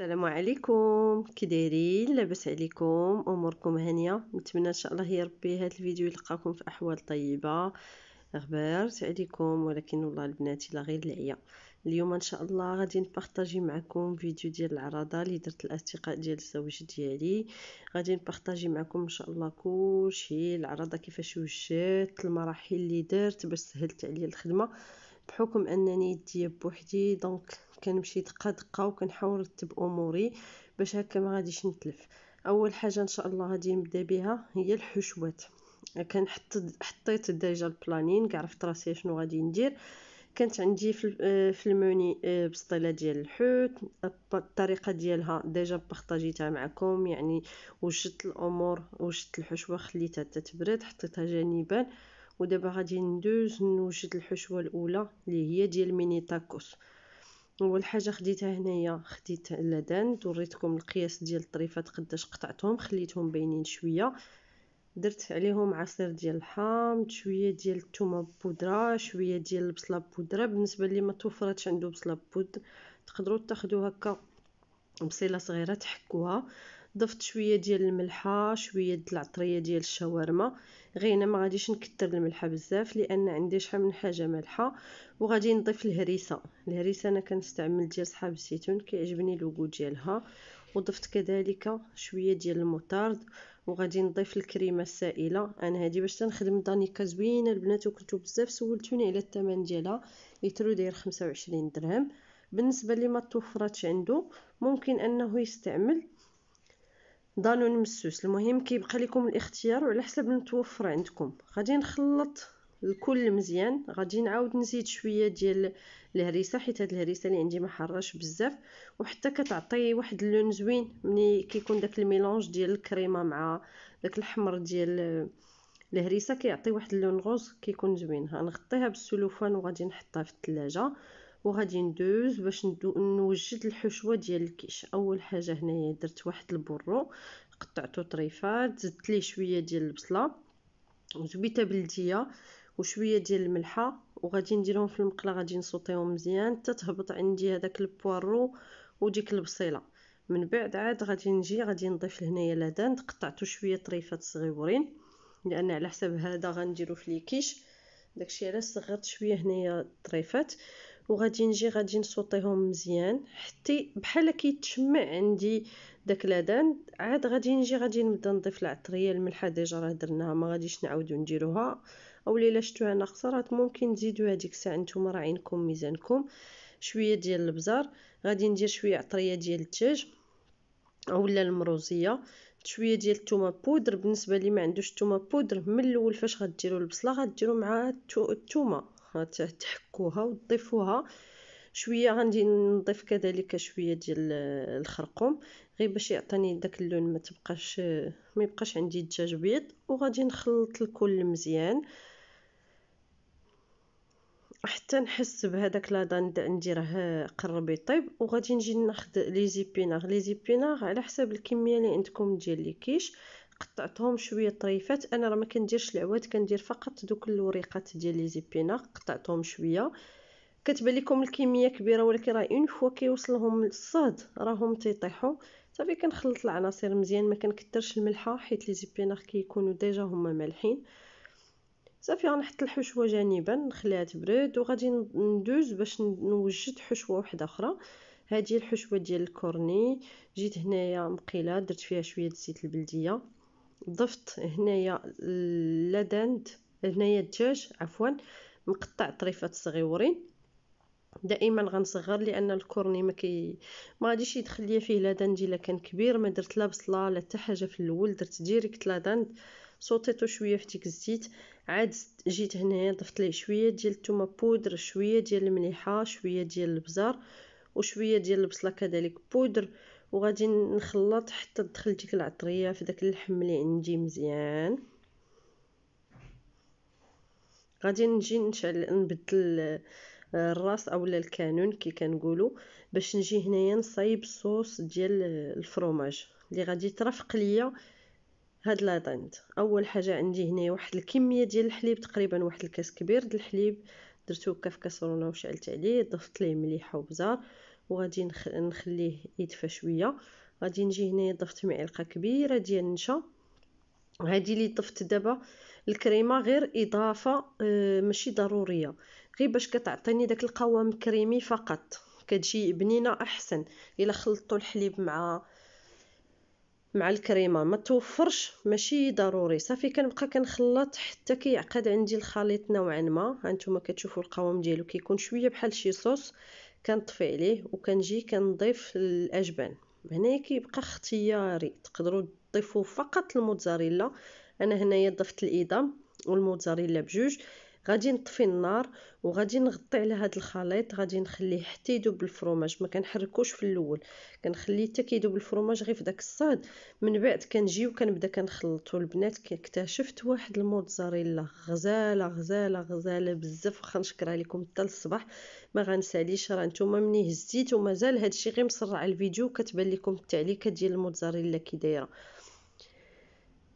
السلام عليكم كي دايرين لاباس عليكم اموركم هانيه نتمنى ان شاء الله يا ربي هذا الفيديو يلقاكم في احوال طيبه غبرت عليكم ولكن والله البنات لا غير العيا اليوم ان شاء الله غادي نبارطاجي معكم فيديو ديال العراضه اللي درت الاصدقاء ديال الزوج ديالي غادي نبارطاجي معكم ان شاء الله كلشي العراضه كيفاش وجدت المراحل اللي درت باش سهلت عليا الخدمه بحكم انني يدي بوحدي دونك كنمشي دقه دقه وكنحاول نرتب اموري باش هكا ما غاديش نتلف اول حاجه ان شاء الله غادي نبدا بها هي الحشوات كنحط حطيت ديجا البلانين كاع عرفت راسي شنو غادي ندير كانت عندي في الموني آه، بسطيله ديال الحوت الطريقه ديالها ديجا بارطاجيتها معكم يعني وجدت الامور وجدت الحشوه خليتها تتبرد حطيتها جانبا ودابا غادي ندوز نوجد الحشوه الاولى اللي هي ديال ميني تاكوس اول حاجه خديتها هنايا خديت اللدان وريتكم القياس ديال الطريفات قداش قطعتهم خليتهم باينين شويه درت عليهم عصير ديال الحامض شويه ديال الثومه بودره شويه ديال البصله بودره بالنسبه اللي ما توفرتش عنده بصله بود تقدروا تاخذوا هكا بصيله صغيره تحكوها ضفت شويه ديال الملحه شويه ديال العطريه ديال الشاورما غير انا ما غاديش نكثر الملحه بزاف لان عندي شحال من حاجه مالحه وغادي نضيف الهريسه الهريسه انا كنستعمل ديال صحاب الزيتون كيعجبني اللوغو ديالها وضفت كذلك شويه ديال الموطارد وغادي نضيف الكريمه السائله انا هذه باش تنخدم دانيكا زوينه البنات وكنتو بزاف سولتوني على الثمن ديالها لترو داير 25 درهم بالنسبه لي ما توفرتش عنده ممكن انه يستعمل دانون مسوس المهم كيبقى لكم الاختيار وعلى حسب المتوفر عندكم غادي نخلط الكل مزيان غادي نعاود نزيد شويه ديال الهريسه حيت هاد الهريسه اللي عندي ما حراش بزاف وحتى كتعطي واحد اللون زوين ملي كيكون داك الميلونج ديال الكريمه مع داك الحمر ديال الهريسه كيعطي واحد اللون غوز كيكون زوين غنغطيها بالسلوفان وغادي نحطها في الثلاجه وغادي ندوز باش نوجد الحشوه ديال الكيش اول حاجه هنايا درت واحد البرو قطعته طريفات زدت ليه شويه ديال البصله وزبيته بلديه وشويه ديال الملحه وغادي نديرهم في المقله غادي نسوطيهم مزيان حتى تهبط عندي هذاك البوارو وديك البصيله من بعد عاد غادي نجي غادي نضيف لهنايا لادان قطعته شويه طريفات صغيورين لان على حساب هذا غنديرو في الكيش داكشي علاش صغرت شويه هنايا الطريفات وغادي نجي غادي نسوطيهم مزيان حتى بحال كيتشمع عندي داك لادان عاد غادي نجي غادي نبدا نضيف العطريه الملحه ديجا راه درناها ما غاديش نعاودو نديروها اولا الا شفتوها ناقصه راه ممكن تزيدوها ديك الساعه نتوما راه عينكم ميزانكم شويه ديال البزار غادي ندير شويه عطريه ديال الدجاج اولا المروزيه شويه ديال الثومه بودر بالنسبه اللي ما عندوش الثومه بودر من الاول فاش غديروا البصله غديروا معها الثومه تحكوها وتضيفوها شويه غندي نضيف كذلك شويه ديال الخرقوم غير باش يعطيني داك اللون ما تبقاش ما يبقاش عندي دجاج بيض وغادي نخلط الكل مزيان حتى نحس بهذاك لادان عندي راه قرب يطيب وغادي نجي ناخذ لي زيبيناغ لي زيبيناغ على حسب الكميه اللي عندكم ديال لي كيش قطعتهم شويه طريفات انا راه ما كنديرش العواد كندير فقط دوك الوريقات ديال لي زيبينا قطعتهم شويه كتبان لكم الكميه كبيره ولكن راه اون فوا كيوصلهم للصهد راهم تيطيحوا صافي كنخلط العناصر مزيان ما كنكثرش الملحه حيت لي زيبينا كيكونوا ديجا هما مالحين صافي غنحط الحشوه جانبا نخليها تبرد وغادي ندوز باش نوجد حشوه واحده اخرى هذه الحشوه ديال الكورني جيت هنايا مقيله درت فيها شويه زيت البلديه ضفت هنايا لدند هنايا الدجاج عفوا مقطع طريفات صغيورين دائما غنصغر لان الكورني ما كي ما غاديش يدخل ليا فيه لدند الا كان كبير ما درت لا بصله لا حتى حاجه في الاول درت ديريكت لدند صوتيتو شويه في ديك الزيت عاد جيت هنايا ضفت ليه شويه ديال الثومه بودر شويه ديال المليحه شويه ديال البزار وشويه ديال البصله كذلك بودر وغادي نخلط حتى تدخل ديك العطريه في داك اللحم اللي عندي مزيان غادي نجي نشعل نبدل آه، الراس اولا الكانون كي كنقولوا باش نجي هنايا نصايب الصوص ديال الفروماج اللي غادي ترافق ليا هاد لا اول حاجه عندي هنايا واحد الكميه ديال الحليب تقريبا واحد الكاس كبير ديال الحليب درتو هكا في كاسرونه وشعلت عليه ضفت ليه مليحه وبزار وغادي نخليه يدفى شويه غادي نجي هنايا ضفت معلقه كبيره ديال النشا هادي اللي ضفت دابا الكريمه غير اضافه آه، ماشي ضروريه غير باش كتعطيني داك القوام كريمي فقط كتجي بنينه احسن الا خلطتوا الحليب مع مع الكريمه ما توفرش ماشي ضروري صافي كنبقى كنخلط حتى كيعقد عندي الخليط نوعا ما هانتوما كتشوفوا القوام ديالو كيكون شويه بحال شي صوص كنطفي عليه وكنجي كنضيف الاجبان هنا كيبقى اختياري تقدروا تضيفوا فقط الموتزاريلا انا هنايا ضفت الايدام والموتزاريلا بجوج غادي نطفي النار وغادي نغطي على هذا الخليط غادي نخليه حتى يذوب الفرماج ما كنحركوش في الاول كنخليه حتى كيذوب الفرماج غير في داك الصاد من بعد كنجي وكنبدا كنخلطو البنات اكتشفت واحد الموتزاريلا غزاله غزاله غزاله بزاف واخا نشكرها لكم حتى للصباح ما غنساليش راه نتوما مني هزيت ومازال الشيء غير مسرع الفيديو كتبان لكم التعليقه ديال الموتزاريلا كي دايره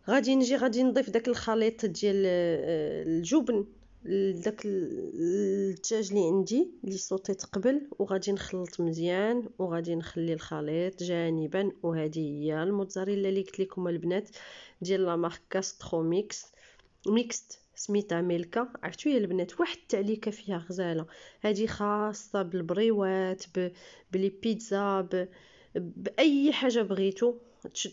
غادي نجي غادي نضيف داك الخليط ديال آه، الجبن داك الدجاج اللي عندي اللي صوتيت قبل وغادي نخلط مزيان وغادي نخلي الخليط جانبا وهذه هي الموتزاريلا اللي قلت لكم البنات ديال لا مارك كاسترو ميكس ميكست سميتها ميلكا عرفتو يا البنات واحد التعليكه فيها غزاله هذه خاصه بالبريوات بلي بيتزا باي حاجه بغيتو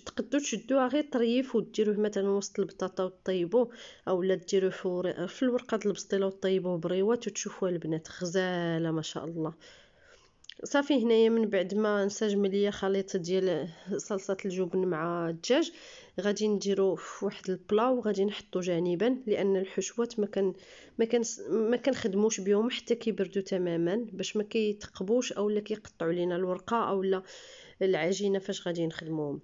تقدو تشدوها غير طريف وديروه مثلا وسط البطاطا وطيبوه اولا ديروه في في الورقه ديال البسطيله وطيبوه بريوات وتشوفوا البنات غزاله ما شاء الله صافي هنايا من بعد ما نسجم ليا خليط ديال صلصه الجبن مع الدجاج غادي نديرو في واحد البلا وغادي نحطو جانبا لان الحشوات ما كان ما كان ما كنخدموش بهم حتى كيبردو تماما باش ما كيتقبوش اولا كيقطعوا لينا الورقه اولا العجينه فاش غادي نخدموهم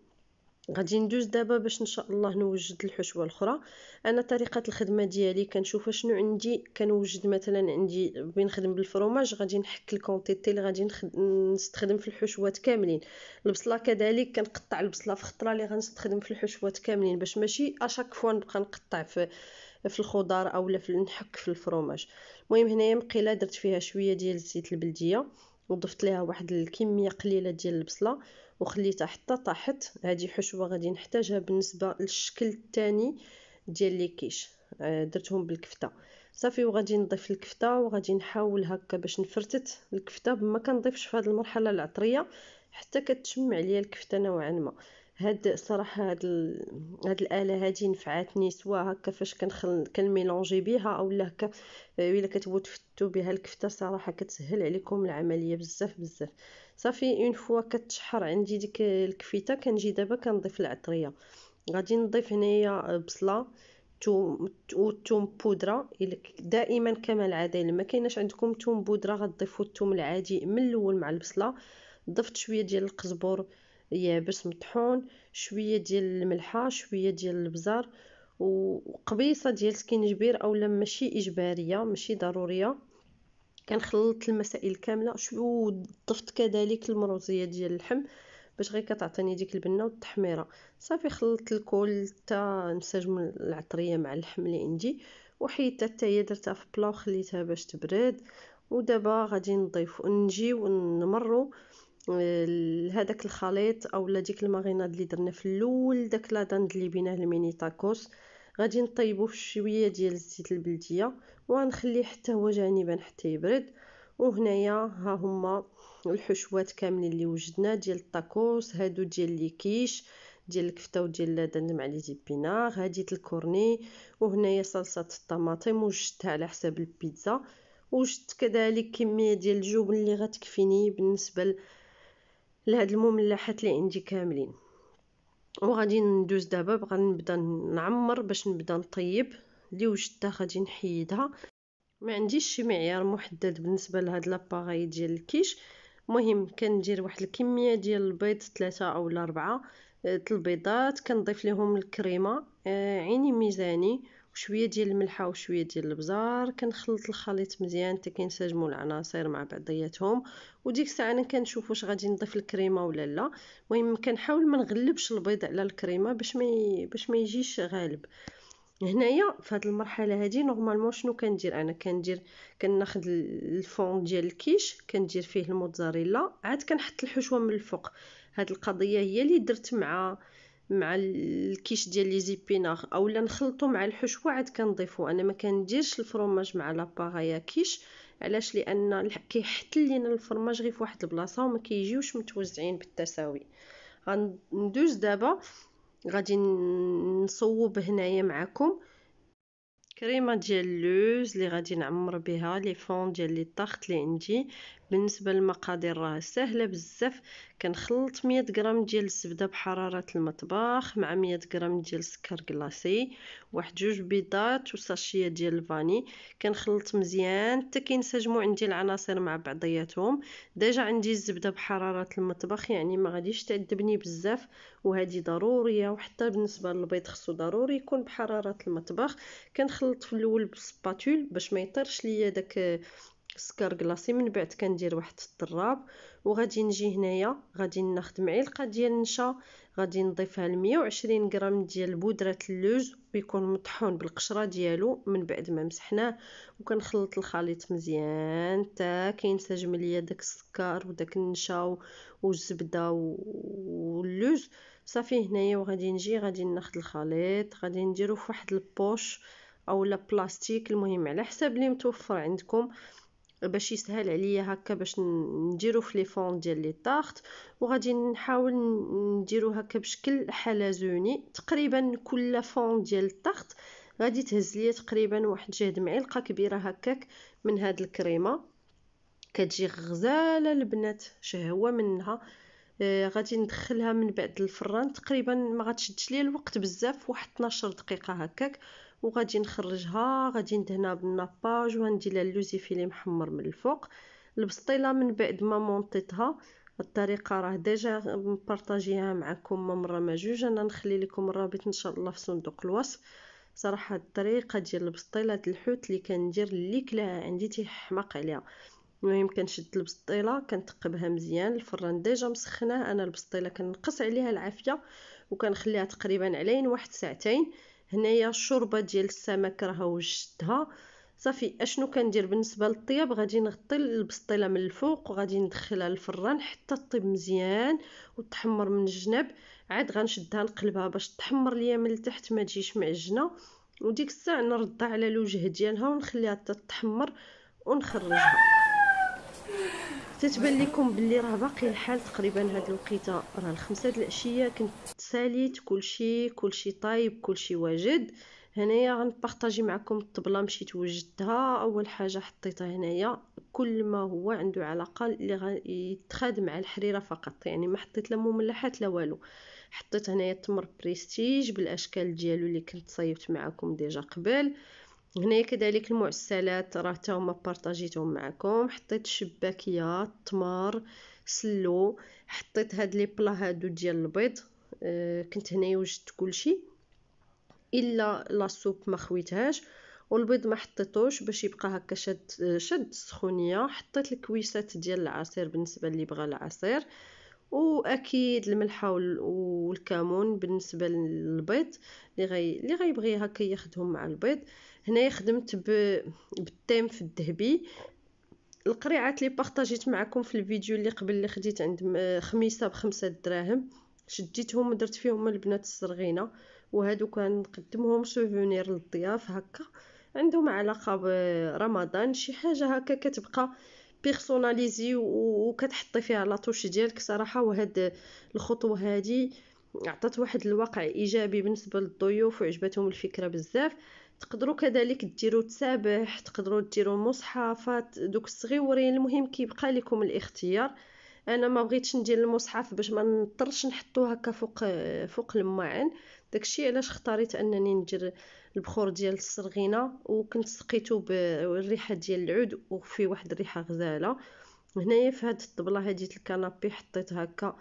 غادي ندوز دابا باش ان شاء الله نوجد الحشوه الاخرى انا طريقه الخدمه ديالي كنشوف شنو عندي كنوجد مثلا عندي بين نخدم غادي نحك الكونتيتي اللي غادي نستخدم في الحشوات كاملين البصله كذلك كنقطع البصله في خطره اللي غنستخدم في الحشوات كاملين باش ماشي اشاك فوا نبقى نقطع في في الخضار اولا في نحك في الفروماج المهم هنايا مقيله درت فيها شويه ديال الزيت البلديه وضفت ليها واحد الكميه قليله ديال البصله وخليتها حتى طاحت هذه حشوه غادي نحتاجها بالنسبه للشكل الثاني ديال لي كيش آه، درتهم بالكفته صافي وغادي نضيف الكفته وغادي نحاول هكا باش نفرتت الكفته ما كنضيفش في هذه المرحله العطريه حتى كتشمع ليا الكفته نوعا ما هاد صراحه هاد ال... هاد الاله هادي نفعتني سواء هكا فاش كنخل كنميلونجي بها اولا هكا الا كتبغوا بها الكفته صراحه كتسهل عليكم العمليه بزاف بزاف صافي اون فوا كتشحر عندي ديك الكفته كنجي دابا كنضيف العطريه غادي نضيف هنايا بصله توم توم بودره دائما كما العاده الا ما كايناش عندكم ثوم بودره غتضيفوا الثوم العادي من الاول مع البصله ضفت شويه ديال القزبر هي باش مطحون شويه ديال الملحه شويه ديال البزار وقبيصه ديال سكينجبير اولا ماشي اجباريه ماشي ضروريه كنخلط المسائل كامله ضفت كذلك المروزيه ديال اللحم باش غير كتعطيني ديك البنه والتحميره صافي خلطت الكل حتى نسجم العطريه مع اللحم اللي عندي وحيدتها حتى هي درتها في بلا وخليتها باش تبرد ودابا غادي نضيف نجي ونمرو هذاك الخليط اولا ديك الماريناد اللي درنا في الاول داك لاطاند اللي بيناه الميني تاكوس غادي نطيبوه في شويه ديال الزيت البلديه وغنخليه حتى هو جانبا حتى يبرد وهنايا ها هما الحشوات كاملين اللي وجدنا ديال التاكوس هادو ديال لي كيش ديال الكفته وديال اللادن مع لي زيبينار هادي الكورني وهنايا صلصه الطماطم وجدتها على حساب البيتزا وجدت كذلك كميه ديال الجبن اللي غتكفيني بالنسبه لهاد المملحات اللي عندي كاملين وغادي ندوز دابا بغا نبدا نعمر باش نبدا نطيب اللي وجدتها غادي نحيدها ما عنديش شي معيار محدد بالنسبه لهاد لاباغاي ديال الكيش مهم كندير واحد الكميه ديال البيض ثلاثة او اربعة البيضات آه، كنضيف لهم الكريمه آه، عيني ميزاني وشويه ديال الملحه وشويه ديال البزار كنخلط الخليط مزيان حتى كينسجموا العناصر مع بعضياتهم وديك الساعه انا كنشوف واش غادي نضيف الكريمه ولا لا المهم كنحاول ما نغلبش البيض على الكريمه باش ما باش ما يجيش غالب هنايا في هذه المرحله هذه نورمالمون شنو كندير انا كندير كناخذ الفون ديال الكيش كندير فيه الموتزاريلا عاد كنحط الحشوه من الفوق هاد القضيه هي اللي درت مع مع الكيش ديال لي زيبينار اولا نخلطو مع الحشوه عاد كنضيفو انا ما كنديرش الفرماج مع لاباغايا كيش علاش لان كيحتل لينا الفرماج غير في واحد البلاصه وما كيجيوش متوزعين بالتساوي غندوز دابا غادي نصوب هنايا معكم كريمه ديال اللوز اللي غادي نعمر بها لي فون ديال لي طاخت اللي عندي بالنسبه للمقادير راه سهله بزاف كنخلط 100 غرام ديال الزبده بحراره المطبخ مع 100 غرام ديال السكر كلاصي واحد جوج بيضات وساشيه ديال الفاني كنخلط مزيان حتى كينسجموا عندي العناصر مع بعضياتهم ديجا عندي الزبده بحراره المطبخ يعني ما غاديش تعذبني بزاف وهذه ضروريه وحتى بالنسبه للبيض خصو ضروري يكون بحراره المطبخ كنخلط في الاول بالسباتول باش ما يطرش ليا داك سكر كلاصي من بعد كندير واحد الطراب وغادي نجي هنايا غادي ناخذ معلقه ديال النشا غادي نضيفها ل 120 غرام ديال بودره اللوز ويكون مطحون بالقشره ديالو من بعد ما مسحناه وكنخلط الخليط مزيان حتى كينسجم ليا داك السكر وداك النشا والزبده واللوز صافي هنايا وغادي نجي غادي ناخذ الخليط غادي نديرو فواحد البوش اولا بلاستيك المهم على حساب اللي متوفر عندكم باش يسهل عليا هكا باش نديرو في لي فون ديال لي طارت وغادي نحاول نديرو هكا بشكل حلزوني تقريبا كل فون ديال الطارت غادي تهز ليا تقريبا واحد جهد معلقه كبيره هكاك من هاد الكريمه كتجي غزاله البنات شهوه منها آه، غادي ندخلها من بعد الفران تقريبا ما غتشدش ليا الوقت بزاف واحد 12 دقيقه هكاك وغادي نخرجها غادي ندهنها بالناباج وغندير لها اللوزيفيلي محمر من الفوق البسطيله من بعد ما مونطيتها الطريقه راه ديجا بارطاجيها معكم مره ما جوج انا نخلي لكم الرابط ان شاء الله في صندوق الوصف صراحه الطريقه ديال البسطيله ديال الحوت اللي كندير اللي كلاها عندي تيحماق عليها المهم كنشد البسطيله كنتقبها مزيان الفران ديجا مسخناه انا البسطيله كنقص عليها العافيه وكنخليها تقريبا علين واحد ساعتين هنايا الشوربه ديال السمك راه وجدتها صافي اشنو كندير بالنسبه للطياب غادي نغطي البسطيله من الفوق وغادي ندخلها للفران حتى طيب مزيان وتحمر من الجناب عاد غنشدها نقلبها باش تحمر ليا من التحت ما تجيش معجنه وديك الساعه نردها على الوجه ديالها ونخليها تتحمر ونخرجها تتبان لكم بلي راه باقي الحال تقريبا هاد الوقيته راه الخمسة د العشيه كنت ساليت كلشي كلشي طايب كلشي واجد هنايا غنبارطاجي معكم الطبله مشيت وجدتها اول حاجه حطيتها هنايا كل ما هو عنده علاقه اللي يتخاد مع الحريره فقط يعني ما حطيت لا مملحات لا والو حطيت هنايا التمر بريستيج بالاشكال ديالو اللي كنت صايبت معكم ديجا قبل هنايا كذلك المعسلات راه حتى هما بارطاجيتهم معكم حطيت الشباكيه التمر سلو حطيت هاد لي بلا هادو ديال البيض آه، كنت هنايا وجدت كلشي الا لاسوب ما خويتهاش والبيض ما حطيتوش باش يبقى هكا شاد شاد السخونيه حطيت الكويسات ديال العصير بالنسبه اللي بغى العصير واكيد الملحه والكمون بالنسبه للبيض اللي غي اللي غيبغي هكا ياخدهم مع البيض هنايا خدمت ب... بالتيم في الذهبي القريعات اللي بارطاجيت معكم في الفيديو اللي قبل اللي خديت عند خميسه بخمسة دراهم شديتهم درت فيهم البنات الصرغينه وهادو كنقدمهم سوفونير للضياف هكا عندهم علاقه برمضان شي حاجه هكا كتبقى بيرسوناليزي وكتحطي فيها لاطوش ديالك صراحه وهاد الخطوه هادي عطات واحد الواقع ايجابي بالنسبه للضيوف وعجبتهم الفكره بزاف تقدروا كذلك ديروا تسابح تقدروا ديروا مصحفات دوك الصغيورين المهم كيبقى لكم الاختيار انا ما بغيتش ندير المصحف باش ما نضطرش نحطو هكا فوق فوق الماعن داكشي علاش اختاريت انني ندير البخور ديال السرغينه وكنت سقيتو بالريحه ديال العود وفي واحد الريحه غزاله هنايا في هاد الطبله هادي الكنابي حطيت هكا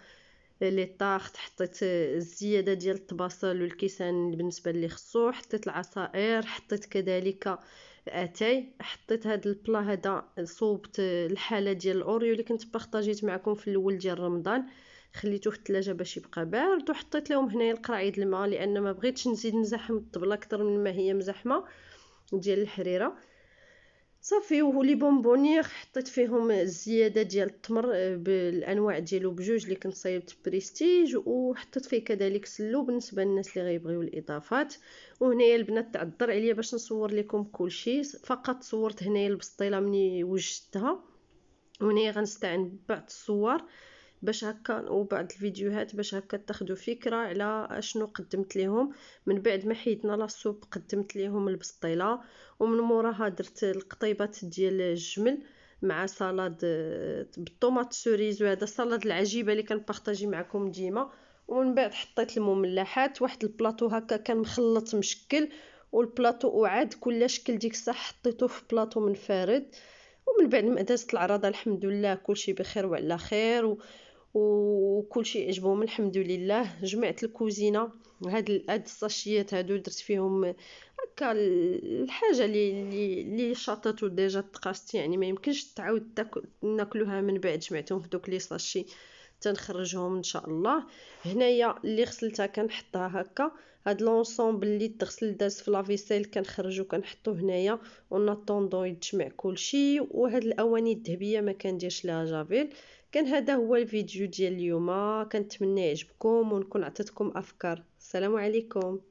لي طاخت حطيت الزياده ديال الطباسل والكيسان بالنسبه اللي خصو حطيت العصائر حطيت كذلك اتاي حطيت هاد البلا هذا صوبت الحاله ديال الاوريو اللي كنت بارطاجيت معكم في الاول ديال رمضان خليته في الثلاجه باش يبقى بارد وحطيت لهم هنايا القراعيد الماء لان ما بغيتش نزيد نزحم الطبله اكثر من ما هي مزحمه ديال الحريره صافي وهو لي بونبونيير حطيت فيهم الزياده ديال التمر آه، بالانواع ديالو بجوج اللي كنت صايبت بريستيج وحطيت فيه كذلك سلو بالنسبه للناس اللي غيبغيو الاضافات وهنايا البنات تعذر عليا باش نصور لكم كلشي فقط صورت هنايا البسطيله مني وجدتها وهنايا غنستعن ببعض الصور باش هكا وبعض الفيديوهات باش هكا تاخذوا فكره على اشنو قدمت لهم من بعد ما حيدنا لاصوب قدمت لهم البسطيله ومن موراها درت القطيبات ديال الجمل مع سلطه بالطوماط سوريز وهذا سلطه العجيبه اللي كنبارطاجي معكم ديما ومن بعد حطيت المملحات واحد البلاطو هكا كان مخلط مشكل والبلاطو وعاد كل شكل ديك الساعه حطيته في بلاطو منفرد ومن بعد ما دازت العرضه الحمد لله كلشي بخير وعلى خير و... وكل شيء عجبهم الحمد لله جمعت الكوزينه هاد هاد الساشيات هادو درت فيهم هكا الحاجه اللي اللي شاطت وديجا تقاست يعني ما يمكنش تعاود ناكلوها من بعد جمعتهم في دوك لي ساشي تنخرجهم ان شاء الله هنايا اللي غسلتها كنحطها هكا هاد لونسومبل اللي تغسل داز في لافيسيل كنخرجو كنحطو هنايا ونطوندو يتجمع كلشي وهاد الاواني الذهبيه ما كنديرش لها جافيل كان هذا هو الفيديو ديال اليوم كنتمنى يعجبكم ونكون عطيتكم افكار السلام عليكم